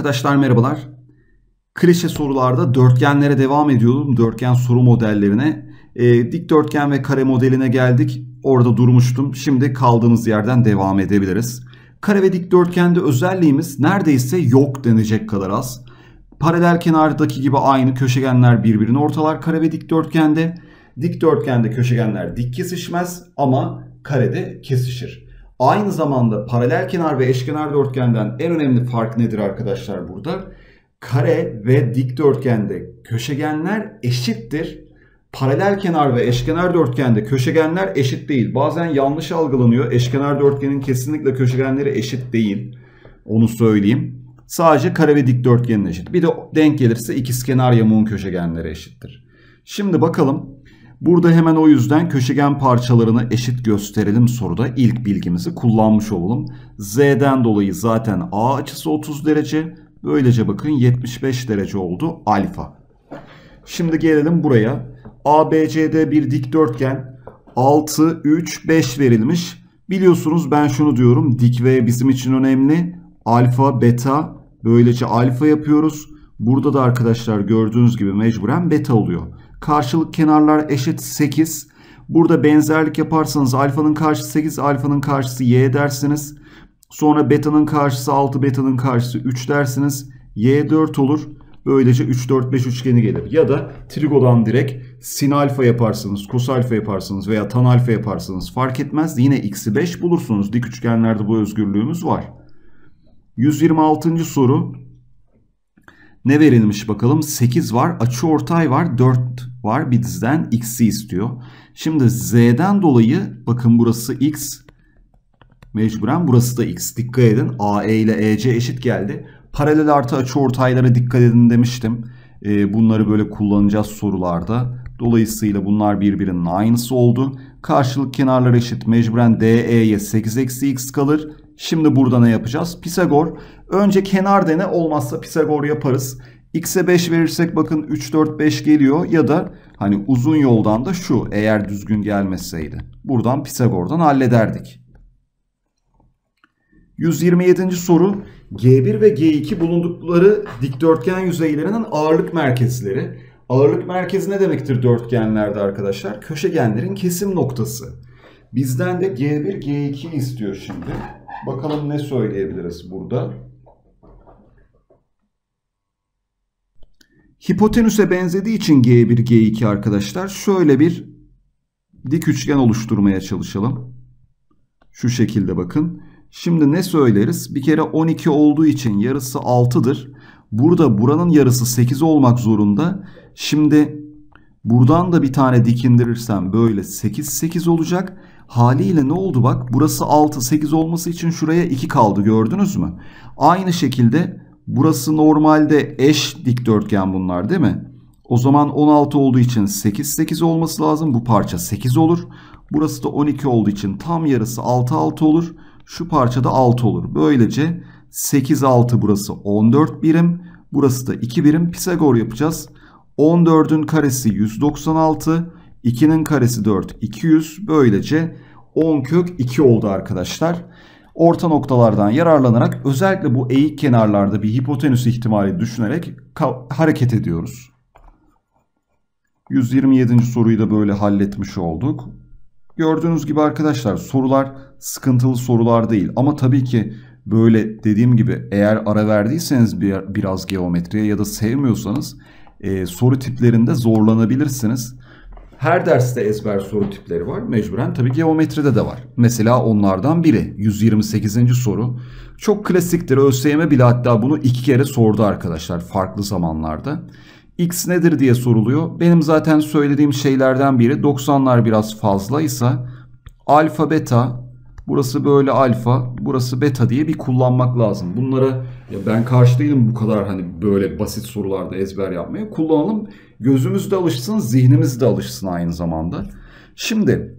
arkadaşlar merhabalar. Klişe sorularda dörtgenlere devam ediyordum. Dörtgen soru modellerine. E, dikdörtgen ve kare modeline geldik. Orada durmuştum. Şimdi kaldığımız yerden devam edebiliriz. Kare ve dikdörtgende özelliğimiz neredeyse yok denecek kadar az. Paralel kenardaki gibi aynı köşegenler birbirini ortalar kare ve dikdörtgende. Dikdörtgende köşegenler dik kesişmez ama karede kesişir. Aynı zamanda paralel kenar ve eşkenar dörtgenden en önemli fark nedir arkadaşlar burada? Kare ve dikdörtgende köşegenler eşittir. Paralel kenar ve eşkenar dörtgende köşegenler eşit değil. Bazen yanlış algılanıyor. Eşkenar dörtgenin kesinlikle köşegenleri eşit değil. Onu söyleyeyim. Sadece kare ve dikdörtgenin eşit. Bir de denk gelirse ikizkenar yamuğun köşegenleri eşittir. Şimdi bakalım Burada hemen o yüzden köşegen parçalarını eşit gösterelim soruda ilk bilgimizi kullanmış olalım. Z'den dolayı zaten A açısı 30 derece. Böylece bakın 75 derece oldu alfa. Şimdi gelelim buraya. ABCD bir dikdörtgen 6, 3, 5 verilmiş. Biliyorsunuz ben şunu diyorum. Dik ve bizim için önemli. Alfa, beta. Böylece alfa yapıyoruz. Burada da arkadaşlar gördüğünüz gibi mecburen beta oluyor. Karşılık kenarlar eşit 8. Burada benzerlik yaparsanız alfanın karşısı 8, alfanın karşısı y dersiniz. Sonra beta'nın karşısı 6, beta'nın karşısı 3 dersiniz. y 4 olur. Böylece 3, 4, 5 üçgeni gelir. Ya da trigodan direkt sin alfa yaparsınız, kos alfa yaparsınız veya tan alfa yaparsınız. Fark etmez. Yine x'i 5 bulursunuz. Dik üçgenlerde bu özgürlüğümüz var. 126. soru ne verilmiş bakalım? 8 var. Açı ortay var. 4 var. Bir diziden x'i istiyor. Şimdi z'den dolayı bakın burası x. Mecburen burası da x. Dikkat edin. AE ile EC eşit geldi. Paralel artı açı ortaylara dikkat edin demiştim. Ee, bunları böyle kullanacağız sorularda. Dolayısıyla bunlar birbirinin aynısı oldu. Karşılık kenarları eşit. Mecburen DE'ye 8 eksi x kalır. Şimdi burada ne yapacağız? Pisagor. Önce kenar dene olmazsa Pisagor yaparız. X'e 5 verirsek bakın 3, 4, 5 geliyor. Ya da hani uzun yoldan da şu eğer düzgün gelmeseydi. Buradan Pisagor'dan hallederdik. 127. soru. G1 ve G2 bulundukları dikdörtgen yüzeylerinin ağırlık merkezleri. Ağırlık merkezi ne demektir dörtgenlerde arkadaşlar? Köşegenlerin kesim noktası. Bizden de G1, G2 istiyor şimdi. Bakalım ne söyleyebiliriz burada. Hipotenüse benzediği için G1, G2 arkadaşlar şöyle bir dik üçgen oluşturmaya çalışalım. Şu şekilde bakın. Şimdi ne söyleriz? Bir kere 12 olduğu için yarısı 6'dır. Burada buranın yarısı 8 olmak zorunda. Şimdi Buradan da bir tane dikindirirsem böyle 8 8 olacak. Haliyle ne oldu bak? Burası 6 8 olması için şuraya 2 kaldı gördünüz mü? Aynı şekilde burası normalde eş dikdörtgen bunlar değil mi? O zaman 16 olduğu için 8 8 olması lazım. Bu parça 8 olur. Burası da 12 olduğu için tam yarısı 6 6 olur. Şu parça da 6 olur. Böylece 8 6 burası 14 birim. Burası da 2 birim Pisagor yapacağız. 14'ün karesi 196. 2'nin karesi 4 200. Böylece 10 kök 2 oldu arkadaşlar. Orta noktalardan yararlanarak özellikle bu eğik kenarlarda bir hipotenüs ihtimali düşünerek hareket ediyoruz. 127. soruyu da böyle halletmiş olduk. Gördüğünüz gibi arkadaşlar sorular sıkıntılı sorular değil. Ama tabii ki böyle dediğim gibi eğer ara verdiyseniz biraz geometriye ya da sevmiyorsanız e, soru tiplerinde zorlanabilirsiniz. Her derste ezber soru tipleri var. Mecburen tabii geometride de var. Mesela onlardan biri 128. soru. Çok klasiktir. ÖSYM bile hatta bunu iki kere sordu arkadaşlar farklı zamanlarda. X nedir diye soruluyor. Benim zaten söylediğim şeylerden biri 90'lar biraz fazla ise alfa beta burası böyle alfa burası beta diye bir kullanmak lazım. Bunlara ya ben karşı değilim bu kadar hani böyle basit sorularda ezber yapmaya. Kullanalım. Gözümüz de alışsın, zihnimiz de alışsın aynı zamanda. Şimdi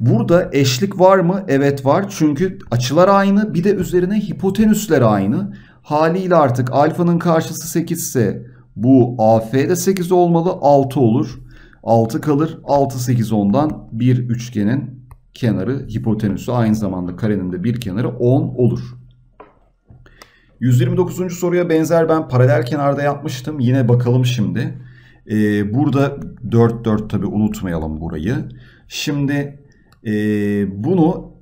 burada eşlik var mı? Evet var. Çünkü açılar aynı. Bir de üzerine hipotenüsler aynı. Haliyle artık alfanın karşısı 8 ise bu AF de 8 olmalı. 6 olur. 6 kalır. 6 8 10'dan bir üçgenin kenarı hipotenüsü aynı zamanda karenin de bir kenarı 10 olur. 129. soruya benzer ben paralel kenarda yapmıştım. Yine bakalım şimdi. Ee, burada 4 4 tabi unutmayalım burayı. Şimdi e, bunu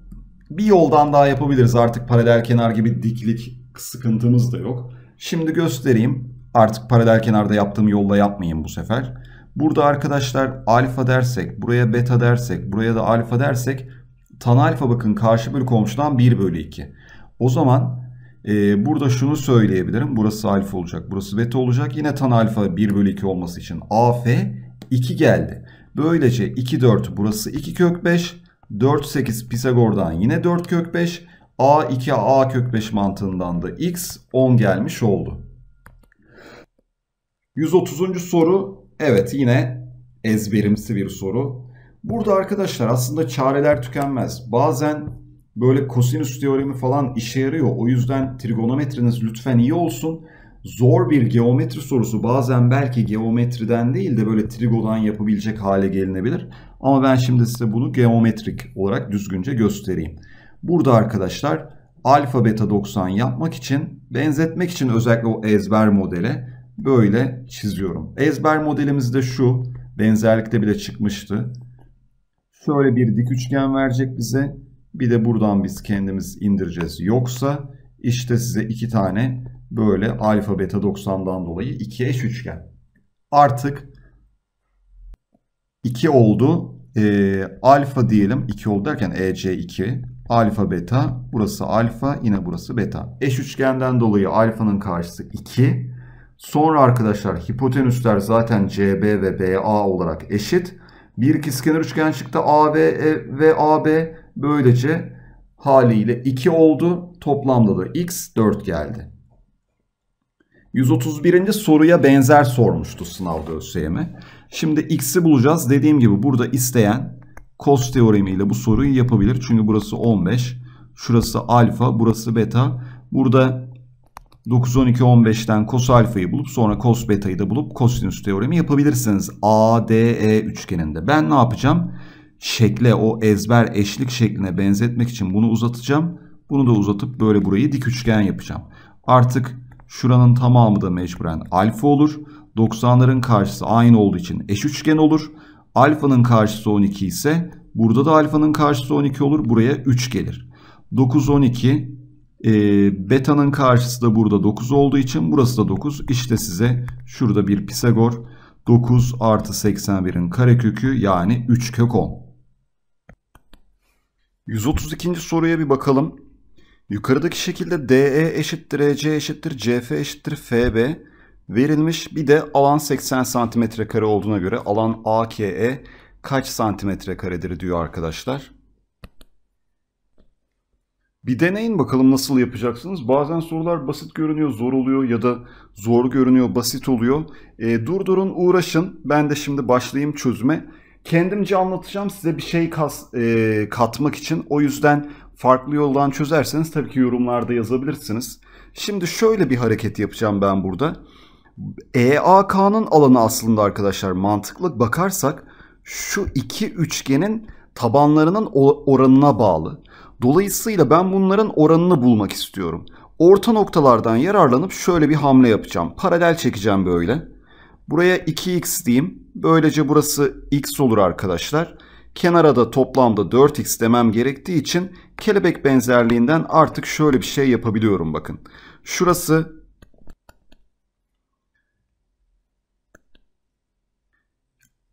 bir yoldan daha yapabiliriz. Artık paralel kenar gibi diklik sıkıntımız da yok. Şimdi göstereyim. Artık paralel kenarda yaptığım yolla yapmayayım bu sefer. Burada arkadaşlar alfa dersek, buraya beta dersek, buraya da alfa dersek tan alfa bakın karşı bölü komşudan 1 bölü 2. O zaman ee, burada şunu söyleyebilirim. Burası alfa olacak. Burası beta olacak. Yine tan alfa 1 bölü 2 olması için AF 2 geldi. Böylece 2 4 burası 2 kök 5. 4 8 Pisagor'dan yine 4 kök 5. A 2 A kök 5 mantığından da X 10 gelmiş oldu. 130. soru evet yine ezberimsi bir soru. Burada arkadaşlar aslında çareler tükenmez. Bazen böyle kosinüs teoremi falan işe yarıyor. O yüzden trigonometriniz lütfen iyi olsun. Zor bir geometri sorusu bazen belki geometriden değil de böyle trigodan yapabilecek hale gelinebilir. Ama ben şimdi size bunu geometrik olarak düzgünce göstereyim. Burada arkadaşlar alfa beta 90 yapmak için benzetmek için özellikle o ezber modele böyle çiziyorum. Ezber modelimiz de şu benzerlikte bile çıkmıştı. Şöyle bir dik üçgen verecek bize bir de buradan biz kendimiz indireceğiz. Yoksa işte size iki tane böyle alfa beta 90'dan dolayı iki eş üçgen. Artık 2 oldu. E, alfa diyelim 2 oldu derken EC2 alfa beta burası alfa yine burası beta. Eş üçgenden dolayı alfanın karşısı 2. Sonra arkadaşlar hipotenüsler zaten CB ve BA olarak eşit. Bir ikizkenar üçgen çıktı AB ve AB. Böylece haliyle 2 oldu. Toplamda da x 4 geldi. 131. soruya benzer sormuştu sınavda ÖSYM. Şimdi x'i bulacağız. Dediğim gibi burada isteyen cos teoremiyle bu soruyu yapabilir. Çünkü burası 15, şurası alfa, burası beta. Burada 9, 12, 15'ten cos alfayı bulup sonra cos betayı da bulup kosinüs teoremi yapabilirsiniz. ADE üçgeninde. Ben ne yapacağım? şekle o ezber eşlik şekline benzetmek için bunu uzatacağım. Bunu da uzatıp böyle burayı dik üçgen yapacağım. Artık şuranın tamamı da mecburen alfa olur. 90'ların karşısı aynı olduğu için eş üçgen olur. Alfanın karşısı 12 ise burada da alfanın karşısı 12 olur. Buraya 3 gelir. 9, 12. E, beta'nın karşısı da burada 9 olduğu için burası da 9. İşte size şurada bir Pisagor 9 artı 81'in karekökü yani 3 kök 10. 132. soruya bir bakalım. Yukarıdaki şekilde DE eşittir EC eşittir CF eşittir FB verilmiş. Bir de alan 80 santimetre kare olduğuna göre alan AKE kaç santimetre karedir diyor arkadaşlar. Bir deneyin bakalım nasıl yapacaksınız. Bazen sorular basit görünüyor, zor oluyor ya da zor görünüyor, basit oluyor. E, durdurun, uğraşın. Ben de şimdi başlayayım çözme kendimce anlatacağım size bir şey kas, e, katmak için. O yüzden farklı yoldan çözerseniz tabii ki yorumlarda yazabilirsiniz. Şimdi şöyle bir hareket yapacağım ben burada. EAK'nın alanı aslında arkadaşlar mantıklı bakarsak şu iki üçgenin tabanlarının oranına bağlı. Dolayısıyla ben bunların oranını bulmak istiyorum. Orta noktalardan yararlanıp şöyle bir hamle yapacağım. Paralel çekeceğim böyle. Buraya 2x diyeyim. Böylece burası x olur arkadaşlar. Kenara da toplamda 4x demem gerektiği için kelebek benzerliğinden artık şöyle bir şey yapabiliyorum bakın. Şurası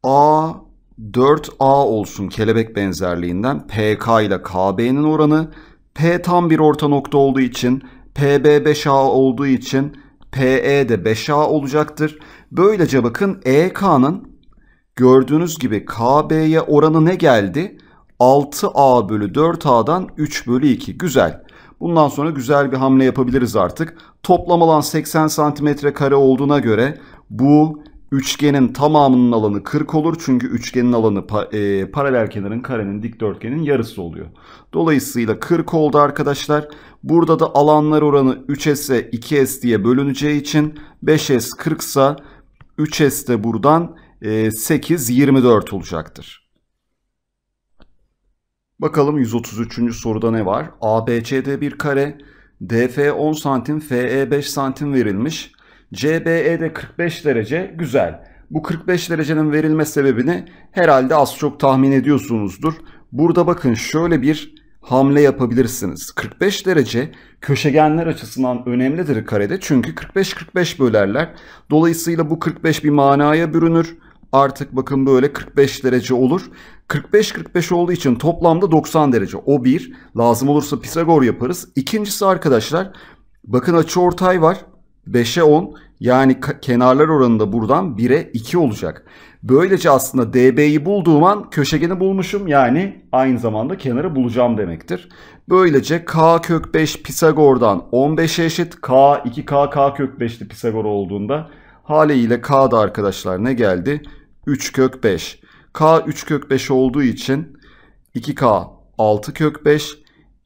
A 4A olsun kelebek benzerliğinden PK ile KB'nin oranı. P tam bir orta nokta olduğu için PB 5A olduğu için PE de 5A olacaktır. Böylece bakın EK'nın gördüğünüz gibi KB'ye oranı ne geldi? 6A bölü 4A'dan 3 bölü 2. Güzel. Bundan sonra güzel bir hamle yapabiliriz artık. Toplam alan 80 santimetre kare olduğuna göre bu üçgenin tamamının alanı 40 olur. Çünkü üçgenin alanı pa e, paralel kenarın karenin dikdörtgenin yarısı oluyor. Dolayısıyla 40 oldu arkadaşlar. Burada da alanlar oranı 3s'e 2s diye bölüneceği için 5s 40 sa 3s de buradan e, 8, 24 olacaktır. Bakalım 133. soruda ne var? ABCD bir kare, DF 10 santim, FE 5 santim verilmiş. CBE de 45 derece. Güzel. Bu 45 derecenin verilme sebebini herhalde az çok tahmin ediyorsunuzdur. Burada bakın şöyle bir hamle yapabilirsiniz. 45 derece köşegenler açısından önemlidir karede çünkü 45-45 bölerler. Dolayısıyla bu 45 bir manaya bürünür. Artık bakın böyle 45 derece olur. 45-45 olduğu için toplamda 90 derece. O bir. Lazım olursa Pisagor yaparız. İkincisi arkadaşlar bakın açı ortay var. 5'e 10. Yani kenarlar oranında buradan 1'e 2 olacak. Böylece aslında db'yi bulduğum an köşegeni bulmuşum. Yani aynı zamanda kenarı bulacağım demektir. Böylece k kök 5 Pisagor'dan 15'e eşit. k 2k k kök 5'li Pisagor olduğunda haliyle k da arkadaşlar ne geldi? 3 kök 5. k 3 kök 5 olduğu için 2k 6 kök 5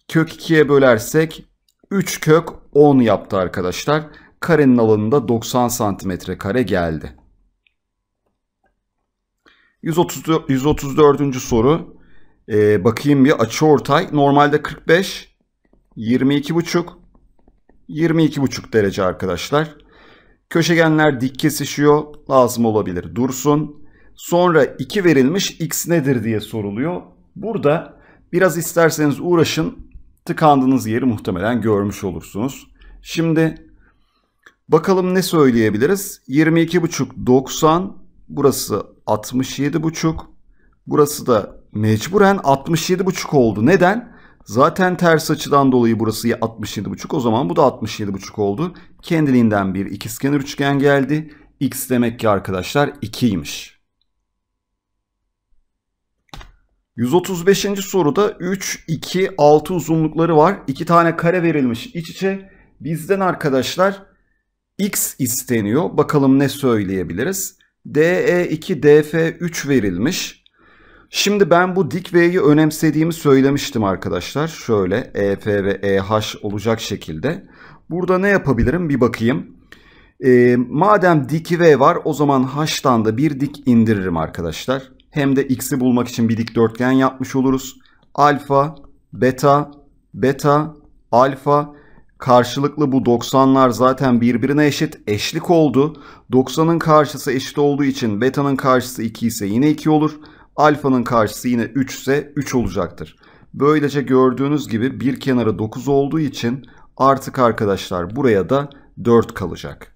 kök 2'ye bölersek 3 kök 10 yaptı arkadaşlar karenin alanında 90 santimetre kare geldi. 134. soru. Ee, bakayım bir açı ortay. Normalde 45, 22,5, 22,5 derece arkadaşlar. Köşegenler dik kesişiyor. Lazım olabilir. Dursun. Sonra 2 verilmiş x nedir diye soruluyor. Burada biraz isterseniz uğraşın. Tıkandığınız yeri muhtemelen görmüş olursunuz. Şimdi Bakalım ne söyleyebiliriz? 22,5 90 burası 67,5 burası da mecburen 67,5 oldu. Neden? Zaten ters açıdan dolayı burası 67,5 o zaman bu da 67,5 oldu. Kendiliğinden bir ikizkenar üçgen geldi. X demek ki arkadaşlar 2'ymiş. 135. soruda 3, 2, 6 uzunlukları var. 2 tane kare verilmiş iç içe. Bizden arkadaşlar X isteniyor. Bakalım ne söyleyebiliriz? DE2DF3 verilmiş. Şimdi ben bu dik V'yi önemsediğimi söylemiştim arkadaşlar. Şöyle EF ve EH olacak şekilde. Burada ne yapabilirim bir bakayım. E, madem dik V var o zaman H'tan da bir dik indiririm arkadaşlar. Hem de X'i bulmak için bir dikdörtgen yapmış oluruz. Alfa, beta, beta, alfa Karşılıklı bu 90'lar zaten birbirine eşit eşlik oldu. 90'ın karşısı eşit olduğu için beta'nın karşısı 2 ise yine 2 olur. Alfa'nın karşısı yine 3 ise 3 olacaktır. Böylece gördüğünüz gibi bir kenarı 9 olduğu için artık arkadaşlar buraya da 4 kalacak.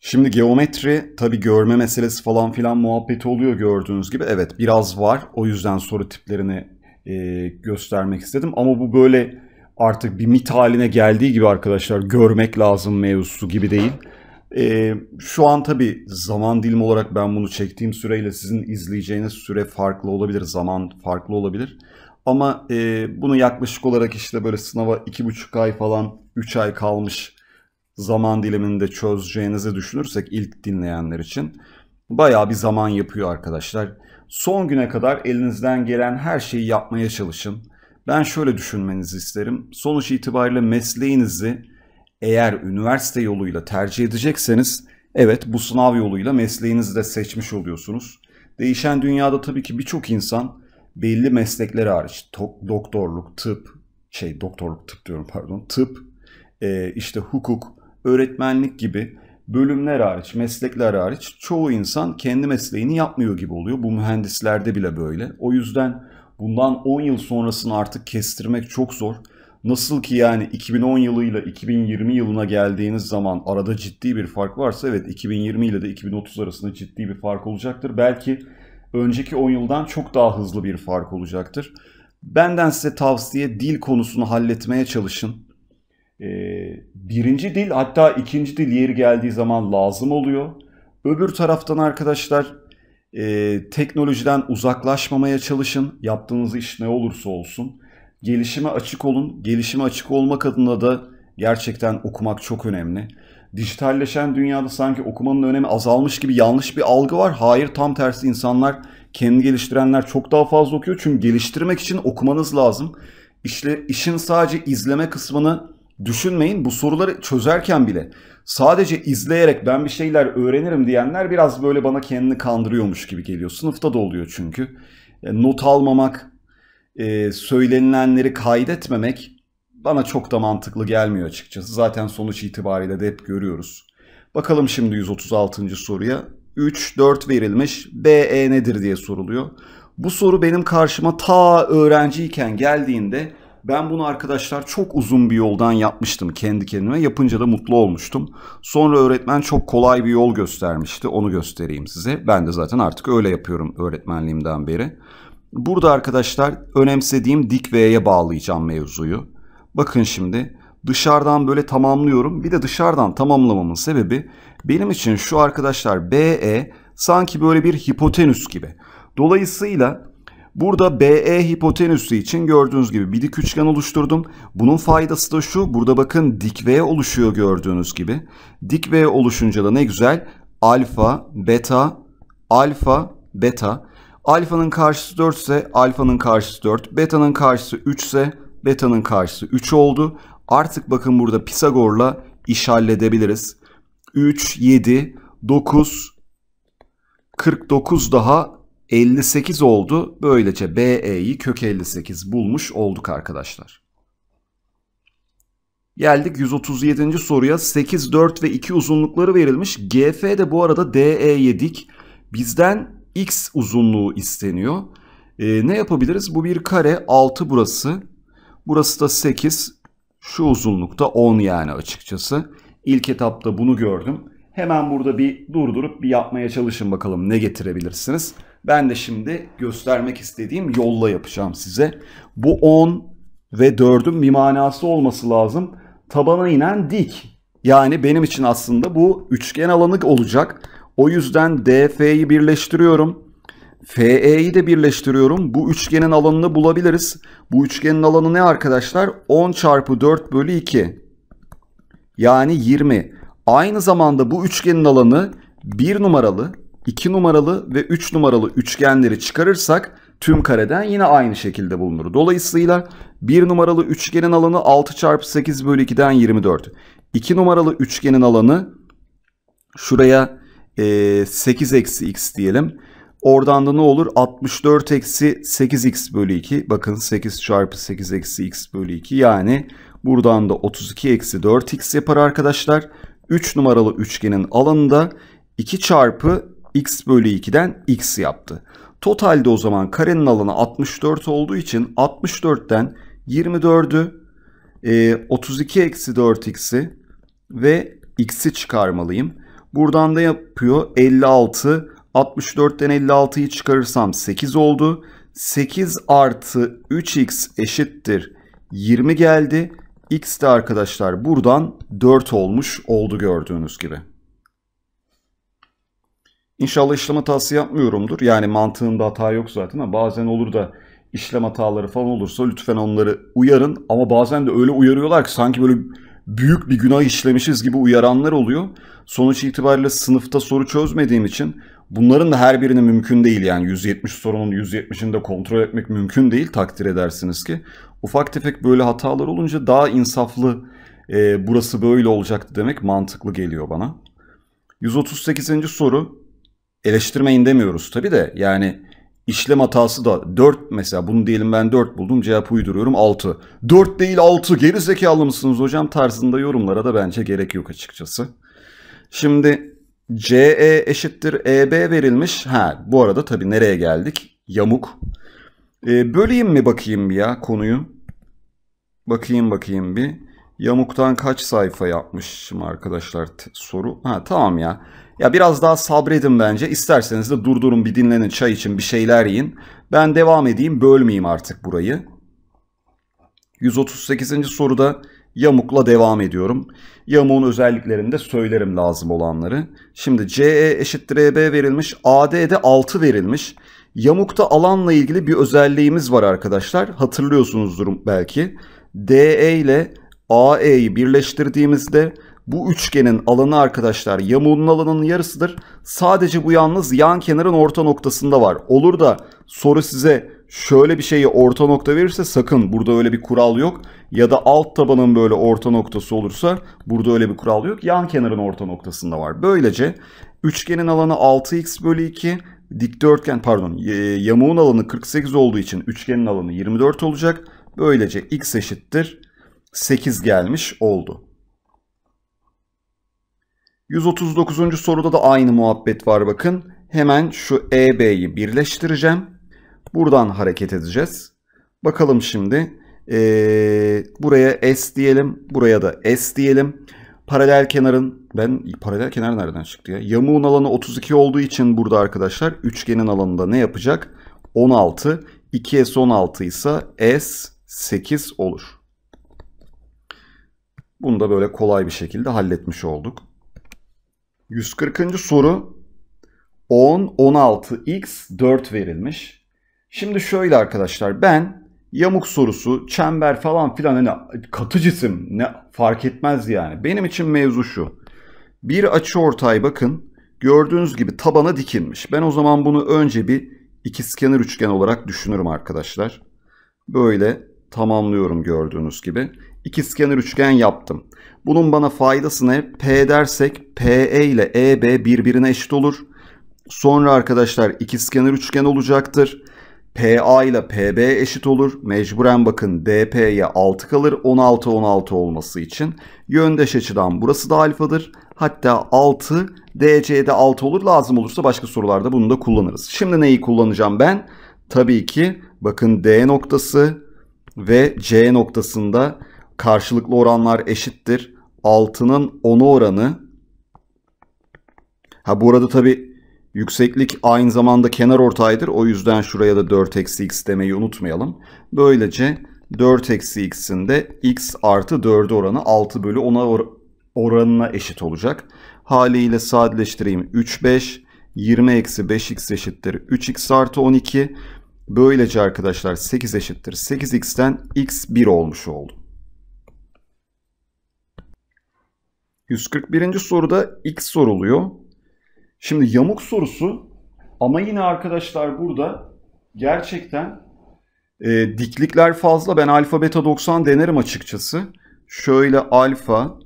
Şimdi geometri tabi görme meselesi falan filan muhabbeti oluyor gördüğünüz gibi. Evet biraz var o yüzden soru tiplerini e, göstermek istedim. Ama bu böyle artık bir mit haline geldiği gibi arkadaşlar görmek lazım mevzusu gibi değil. E, şu an tabi zaman dilimi olarak ben bunu çektiğim süreyle sizin izleyeceğiniz süre farklı olabilir. Zaman farklı olabilir. Ama e, bunu yaklaşık olarak işte böyle sınava 2,5 ay falan 3 ay kalmış zaman diliminde çözeceğinizi düşünürsek ilk dinleyenler için bayağı bir zaman yapıyor arkadaşlar. Son güne kadar elinizden gelen her şeyi yapmaya çalışın. Ben şöyle düşünmenizi isterim. Sonuç itibariyle mesleğinizi eğer üniversite yoluyla tercih edecekseniz evet bu sınav yoluyla mesleğinizi de seçmiş oluyorsunuz. Değişen dünyada tabii ki birçok insan belli meslekleri hariç doktorluk, tıp, şey doktorluk tıp diyorum pardon, tıp, e, işte hukuk, öğretmenlik gibi bölümler hariç, meslekler hariç çoğu insan kendi mesleğini yapmıyor gibi oluyor. Bu mühendislerde bile böyle. O yüzden bundan 10 yıl sonrasını artık kestirmek çok zor. Nasıl ki yani 2010 yılıyla 2020 yılına geldiğiniz zaman arada ciddi bir fark varsa evet 2020 ile de 2030 arasında ciddi bir fark olacaktır. Belki önceki 10 yıldan çok daha hızlı bir fark olacaktır. Benden size tavsiye dil konusunu halletmeye çalışın. E, birinci dil hatta ikinci dil yeri geldiği zaman lazım oluyor. Öbür taraftan arkadaşlar e, teknolojiden uzaklaşmamaya çalışın. Yaptığınız iş ne olursa olsun. Gelişime açık olun. Gelişime açık olmak adına da gerçekten okumak çok önemli. Dijitalleşen dünyada sanki okumanın önemi azalmış gibi yanlış bir algı var. Hayır tam tersi insanlar kendi geliştirenler çok daha fazla okuyor. Çünkü geliştirmek için okumanız lazım. İşle, işin sadece izleme kısmını düşünmeyin. Bu soruları çözerken bile sadece izleyerek ben bir şeyler öğrenirim diyenler biraz böyle bana kendini kandırıyormuş gibi geliyor. Sınıfta da oluyor çünkü. E, not almamak, e, söylenilenleri kaydetmemek bana çok da mantıklı gelmiyor açıkçası. Zaten sonuç itibariyle de hep görüyoruz. Bakalım şimdi 136. soruya. 3, 4 verilmiş. BE nedir diye soruluyor. Bu soru benim karşıma ta öğrenciyken geldiğinde ben bunu arkadaşlar çok uzun bir yoldan yapmıştım kendi kendime. Yapınca da mutlu olmuştum. Sonra öğretmen çok kolay bir yol göstermişti. Onu göstereyim size. Ben de zaten artık öyle yapıyorum öğretmenliğimden beri. Burada arkadaşlar önemsediğim dik V'ye bağlayacağım mevzuyu. Bakın şimdi dışarıdan böyle tamamlıyorum. Bir de dışarıdan tamamlamamın sebebi benim için şu arkadaşlar BE sanki böyle bir hipotenüs gibi. Dolayısıyla Burada BE hipotenüsü için gördüğünüz gibi bir dik üçgen oluşturdum. Bunun faydası da şu. Burada bakın dik V oluşuyor gördüğünüz gibi. Dik V oluşunca da ne güzel. Alfa, beta, alfa, beta. Alfanın karşısı 4 ise alfanın karşısı 4. Beta'nın karşısı 3 ise beta'nın karşısı 3 oldu. Artık bakın burada Pisagor'la iş halledebiliriz. 3, 7, 9, 49 daha 58 oldu. Böylece BE'yi kök 58 bulmuş olduk arkadaşlar. Geldik 137. soruya. 8, 4 ve 2 uzunlukları verilmiş. GF de bu arada DE'ye dik. Bizden X uzunluğu isteniyor. E, ne yapabiliriz? Bu bir kare. 6 burası. Burası da 8. Şu uzunlukta 10 yani açıkçası. İlk etapta bunu gördüm. Hemen burada bir durdurup bir yapmaya çalışın bakalım ne getirebilirsiniz. Ben de şimdi göstermek istediğim yolla yapacağım size. Bu 10 ve 4'ün bir manası olması lazım. Tabana inen dik. Yani benim için aslında bu üçgen alanı olacak. O yüzden DF'yi birleştiriyorum. FE'yi de birleştiriyorum. Bu üçgenin alanını bulabiliriz. Bu üçgenin alanı ne arkadaşlar? 10 çarpı 4 bölü 2. Yani 20. Aynı zamanda bu üçgenin alanı 1 numaralı 2 numaralı ve 3 numaralı üçgenleri çıkarırsak tüm kareden yine aynı şekilde bulunur. Dolayısıyla 1 numaralı üçgenin alanı 6 çarpı 8 bölü 2'den 24. 2 numaralı üçgenin alanı şuraya e, 8 eksi x diyelim. Oradan da ne olur? 64 eksi 8x bölü 2. Bakın 8 çarpı 8 eksi x bölü 2. Yani buradan da 32 eksi 4x yapar arkadaşlar. 3 numaralı üçgenin alanı da 2 çarpı x bölü 2'den x yaptı. Totalde o zaman karenin alanı 64 olduğu için 64'ten 24'ü 32 eksi 4x'i ve x'i çıkarmalıyım. Buradan da yapıyor 56. 64'ten 56'yı çıkarırsam 8 oldu. 8 artı 3x eşittir 20 geldi. X de arkadaşlar buradan 4 olmuş oldu gördüğünüz gibi. İnşallah işlem hatası yapmıyorumdur. Yani mantığında hata yok zaten ama bazen olur da işlem hataları falan olursa lütfen onları uyarın. Ama bazen de öyle uyarıyorlar ki sanki böyle büyük bir günah işlemişiz gibi uyaranlar oluyor. Sonuç itibariyle sınıfta soru çözmediğim için bunların da her birini mümkün değil. Yani 170 sorunun 170'ini de kontrol etmek mümkün değil takdir edersiniz ki. Ufak tefek böyle hatalar olunca daha insaflı e, burası böyle olacaktı demek mantıklı geliyor bana. 138. soru eleştirmeyin demiyoruz tabii de yani işlem hatası da 4 mesela bunu diyelim ben 4 buldum cevap uyduruyorum 6. 4 değil 6 geri zekalı mısınız hocam tarzında yorumlara da bence gerek yok açıkçası. Şimdi CE eşittir EB verilmiş. Ha bu arada tabii nereye geldik? Yamuk. Ee, böleyim mi bakayım bir ya konuyu? Bakayım bakayım bir. Yamuktan kaç sayfa yapmışım arkadaşlar soru. Ha tamam ya. Ya biraz daha sabredin bence. İsterseniz de durdurun bir dinlenin çay için bir şeyler yiyin. Ben devam edeyim bölmeyeyim artık burayı. 138. soruda yamukla devam ediyorum. Yamuğun özelliklerinde söylerim lazım olanları. Şimdi CE eşittir EB verilmiş. AD'de 6 verilmiş. Yamukta alanla ilgili bir özelliğimiz var arkadaşlar. Hatırlıyorsunuzdur belki. DE ile AE'yi birleştirdiğimizde bu üçgenin alanı arkadaşlar yamuğunun alanının yarısıdır. Sadece bu yalnız yan kenarın orta noktasında var. Olur da soru size şöyle bir şeyi orta nokta verirse sakın burada öyle bir kural yok. Ya da alt tabanın böyle orta noktası olursa burada öyle bir kural yok. Yan kenarın orta noktasında var. Böylece üçgenin alanı 6x bölü 2 dikdörtgen pardon yamuğun alanı 48 olduğu için üçgenin alanı 24 olacak. Böylece x eşittir 8 gelmiş oldu. 139. soruda da aynı muhabbet var bakın. Hemen şu EB'yi birleştireceğim. Buradan hareket edeceğiz. Bakalım şimdi. Ee, buraya S diyelim. Buraya da S diyelim. Paralel kenarın ben paralel kenar nereden çıktı ya? Yamuğun alanı 32 olduğu için burada arkadaşlar üçgenin alanında ne yapacak? 16. 2S 16 ise S 8 olur. Bunu da böyle kolay bir şekilde halletmiş olduk. 140. soru 10, 16, x, 4 verilmiş. Şimdi şöyle arkadaşlar ben yamuk sorusu, çember falan filan hani katı cisim ne fark etmez yani. Benim için mevzu şu. Bir açı ortay bakın gördüğünüz gibi tabana dikilmiş. Ben o zaman bunu önce bir ikizkenar üçgen olarak düşünürüm arkadaşlar. Böyle tamamlıyorum gördüğünüz gibi iki skener üçgen yaptım. Bunun bana faydası ne? P dersek PE ile EB birbirine eşit olur. Sonra arkadaşlar iki skener üçgen olacaktır. PA ile PB eşit olur. Mecburen bakın DP'ye 6 kalır. 16 16 olması için. Yöndeş açıdan burası da alfadır. Hatta 6 DC'de 6 olur. Lazım olursa başka sorularda bunu da kullanırız. Şimdi neyi kullanacağım ben? Tabii ki bakın D noktası ve C noktasında karşılıklı oranlar eşittir. 6'nın 10'u oranı. Ha bu arada tabi yükseklik aynı zamanda kenar ortaydır. O yüzden şuraya da 4 eksi x demeyi unutmayalım. Böylece 4 eksi x'in de x artı 4 oranı 6 bölü 10'a or oranına eşit olacak. Haliyle sadeleştireyim. 3, 5, 20 eksi 5x eşittir 3x artı 12. Böylece arkadaşlar 8 eşittir 8x'ten x 1 olmuş oldu. 141. soruda x soruluyor. Şimdi yamuk sorusu ama yine arkadaşlar burada gerçekten e, diklikler fazla. Ben alfa beta 90 denerim açıkçası. Şöyle alfa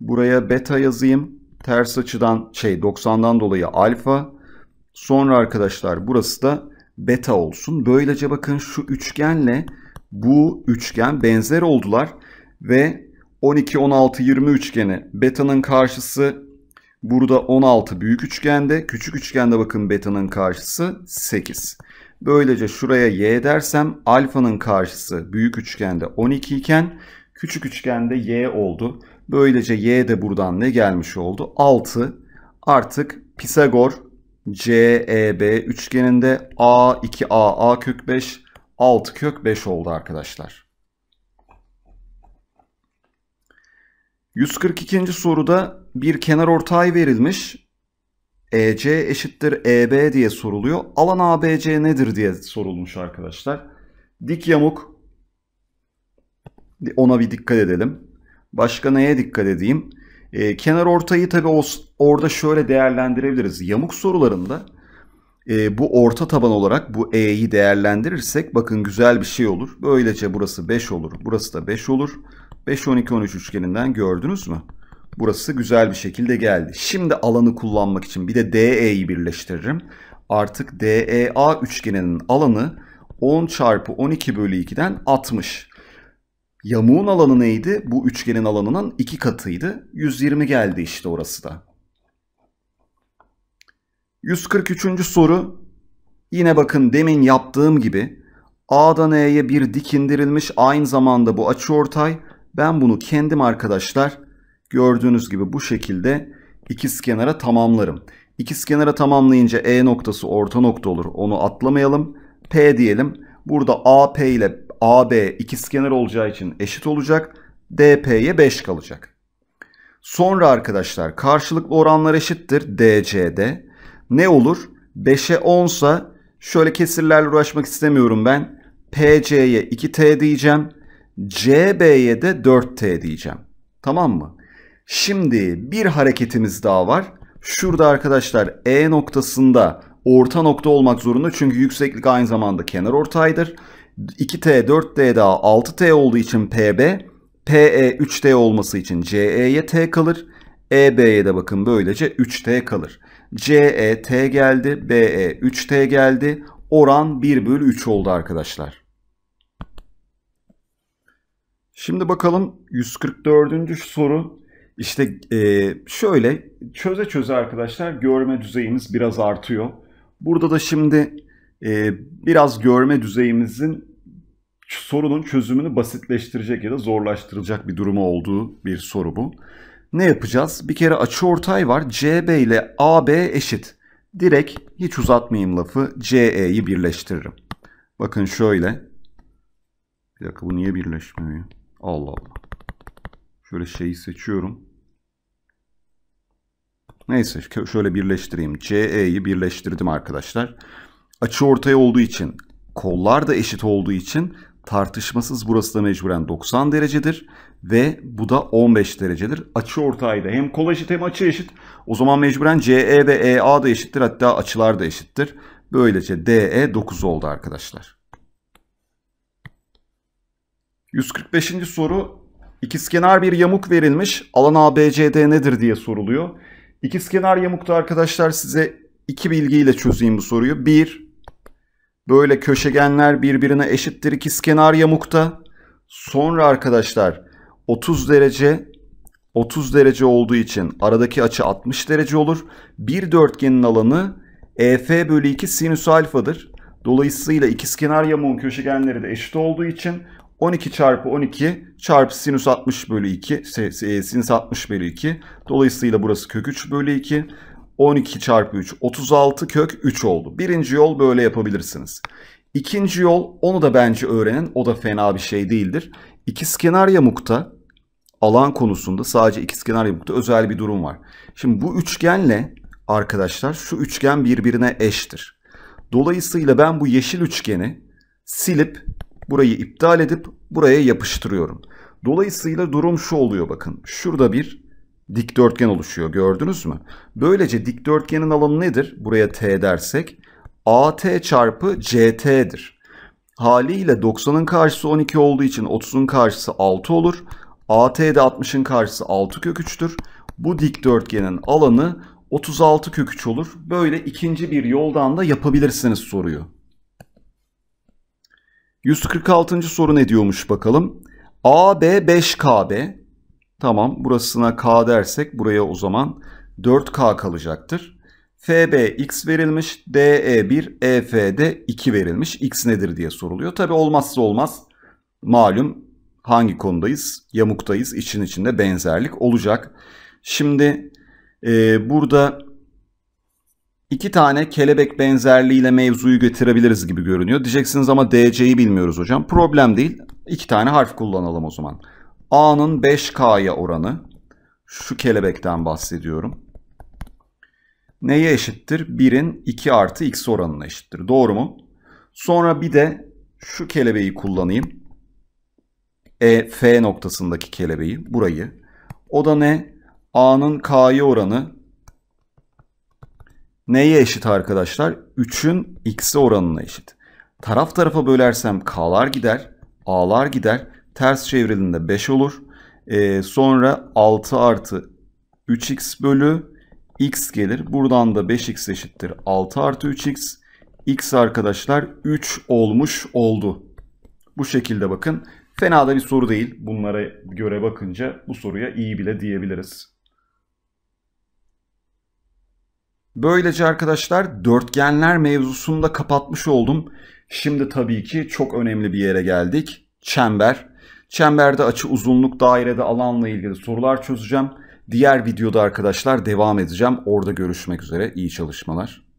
buraya beta yazayım. Ters açıdan şey 90'dan dolayı alfa. Sonra arkadaşlar burası da beta olsun. Böylece bakın şu üçgenle bu üçgen benzer oldular ve 12, 16, 20 üçgeni. Beta'nın karşısı burada 16 büyük üçgende. Küçük üçgende bakın beta'nın karşısı 8. Böylece şuraya y dersem alfanın karşısı büyük üçgende 12 iken küçük üçgende y oldu. Böylece y de buradan ne gelmiş oldu? 6. Artık Pisagor CEB üçgeninde A2AA kök 5 6 kök 5 oldu arkadaşlar. 142. soruda bir kenar ortay verilmiş. EC eşittir EB diye soruluyor. Alan ABC nedir diye sorulmuş arkadaşlar. Dik yamuk ona bir dikkat edelim. Başka neye dikkat edeyim? E, kenar ortayı tabi orada şöyle değerlendirebiliriz. Yamuk sorularında e, bu orta taban olarak bu E'yi değerlendirirsek bakın güzel bir şey olur. Böylece burası 5 olur. Burası da 5 olur. 5, 12, 13 üçgeninden gördünüz mü? Burası güzel bir şekilde geldi. Şimdi alanı kullanmak için bir de DE'yi birleştiririm. Artık DEA üçgeninin alanı 10 çarpı 12 bölü 2'den 60. Yamuğun alanı neydi? Bu üçgenin alanının 2 katıydı. 120 geldi işte orası da. 143. soru. Yine bakın demin yaptığım gibi A'dan E'ye bir dik indirilmiş aynı zamanda bu açı ortay ben bunu kendim arkadaşlar gördüğünüz gibi bu şekilde ikizkenara tamamlarım. İkizkenara tamamlayınca E noktası orta nokta olur. Onu atlamayalım. P diyelim. Burada AP ile AB ikizkenar olacağı için eşit olacak. DP'ye 5 kalacak. Sonra arkadaşlar karşılıklı oranlar eşittir DC'de. Ne olur? 5'e 10 sa şöyle kesirlerle uğraşmak istemiyorum ben. PC'ye 2T diyeceğim. CB'ye de 4T diyeceğim. Tamam mı? Şimdi bir hareketimiz daha var. Şurada arkadaşlar E noktasında orta nokta olmak zorunda. Çünkü yükseklik aynı zamanda kenar ortaydır. 2T, 4T daha 6T olduğu için PB, PE 3T olması için CE'ye T kalır. EB'ye de bakın böylece 3T kalır. CE T geldi, BE 3T geldi. Oran 1 bölü 3 oldu arkadaşlar. Şimdi bakalım 144. soru. İşte e, şöyle çöze çöze arkadaşlar görme düzeyimiz biraz artıyor. Burada da şimdi e, biraz görme düzeyimizin sorunun çözümünü basitleştirecek ya da zorlaştıracak bir durumu olduğu bir soru bu. Ne yapacağız? Bir kere açı ortay var. CB ile AB eşit. Direkt hiç uzatmayayım lafı CE'yi birleştiririm. Bakın şöyle. Bir dakika bu niye birleşmiyor? Allah Allah. Şöyle şeyi seçiyorum. Neyse şöyle birleştireyim. CE'yi birleştirdim arkadaşlar. Açı ortaya olduğu için kollar da eşit olduğu için tartışmasız burası da mecburen 90 derecedir ve bu da 15 derecedir. Açı ortaydı. Hem kol eşit hem açı eşit. O zaman mecburen CE ve EA da eşittir. Hatta açılar da eşittir. Böylece DE 9 oldu arkadaşlar. 145. soru ikizkenar bir yamuk verilmiş. Alan ABCD nedir diye soruluyor. İkizkenar yamukta arkadaşlar size iki bilgiyle çözeyim bu soruyu. Bir, böyle köşegenler birbirine eşittir ikizkenar yamukta. Sonra arkadaşlar 30 derece 30 derece olduğu için aradaki açı 60 derece olur. Bir dörtgenin alanı EF bölü 2 sinüs alfadır. Dolayısıyla ikizkenar yamuğun köşegenleri de eşit olduğu için 12 çarpı 12 çarpı sinüs 60 bölü 2 e, sinüs 60 bölü 2 dolayısıyla burası kök 3 bölü 2 12 çarpı 3 36 kök 3 oldu. Birinci yol böyle yapabilirsiniz. İkinci yol onu da bence öğrenin o da fena bir şey değildir. İkizkenar yamukta alan konusunda sadece ikizkenar yamukta özel bir durum var. Şimdi bu üçgenle arkadaşlar şu üçgen birbirine eştir. Dolayısıyla ben bu yeşil üçgeni silip burayı iptal edip buraya yapıştırıyorum. Dolayısıyla durum şu oluyor bakın. Şurada bir dikdörtgen oluşuyor gördünüz mü? Böylece dikdörtgenin alanı nedir? Buraya t dersek AT çarpı CT'dir. Haliyle 90'ın karşısı 12 olduğu için 30'un karşısı 6 olur. AT de 60'ın karşısı 6 kök 3'tür. Bu dikdörtgenin alanı 36 kök 3 olur. Böyle ikinci bir yoldan da yapabilirsiniz soruyu. 146. soru ne diyormuş bakalım. AB 5KB. Tamam burasına K dersek buraya o zaman 4K kalacaktır. FB x verilmiş. DE1 EF'de e, 2 verilmiş. X nedir diye soruluyor. Tabi olmazsa olmaz. Malum hangi konudayız? Yamuktayız. İçin içinde benzerlik olacak. Şimdi e, burada iki tane kelebek benzerliğiyle mevzuyu getirebiliriz gibi görünüyor. Diyeceksiniz ama DC'yi bilmiyoruz hocam. Problem değil. İki tane harf kullanalım o zaman. A'nın 5K'ya oranı. Şu kelebekten bahsediyorum. Neye eşittir? 1'in 2 artı x oranına eşittir. Doğru mu? Sonra bir de şu kelebeği kullanayım. E, F noktasındaki kelebeği. Burayı. O da ne? A'nın K'ya oranı Neye eşit arkadaşlar? 3'ün x'e oranına eşit. Taraf tarafa bölersem k'lar gider, a'lar gider. Ters çevrilinde 5 olur. Ee, sonra 6 artı 3x bölü x gelir. Buradan da 5x eşittir 6 artı 3x. x arkadaşlar 3 olmuş oldu. Bu şekilde bakın. Fena da bir soru değil. Bunlara göre bakınca bu soruya iyi bile diyebiliriz. Böylece arkadaşlar dörtgenler mevzusunu da kapatmış oldum. Şimdi tabii ki çok önemli bir yere geldik. Çember. Çemberde açı, uzunluk, dairede alanla ilgili sorular çözeceğim. Diğer videoda arkadaşlar devam edeceğim. Orada görüşmek üzere. İyi çalışmalar.